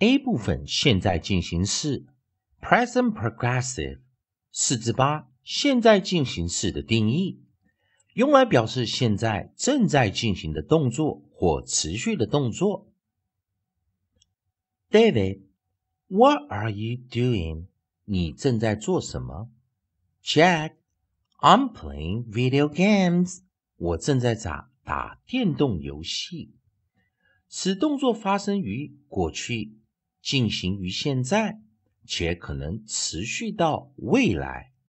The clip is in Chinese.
A 部分现在进行式，present progressive，四至八。现在进行式的定义，用来表示现在正在进行的动作或持续的动作。David，What are you doing？你正在做什么？Jack，I'm playing video games。我正在打打电动游戏。此动作发生于过去。进行于现在，且可能持续到未来。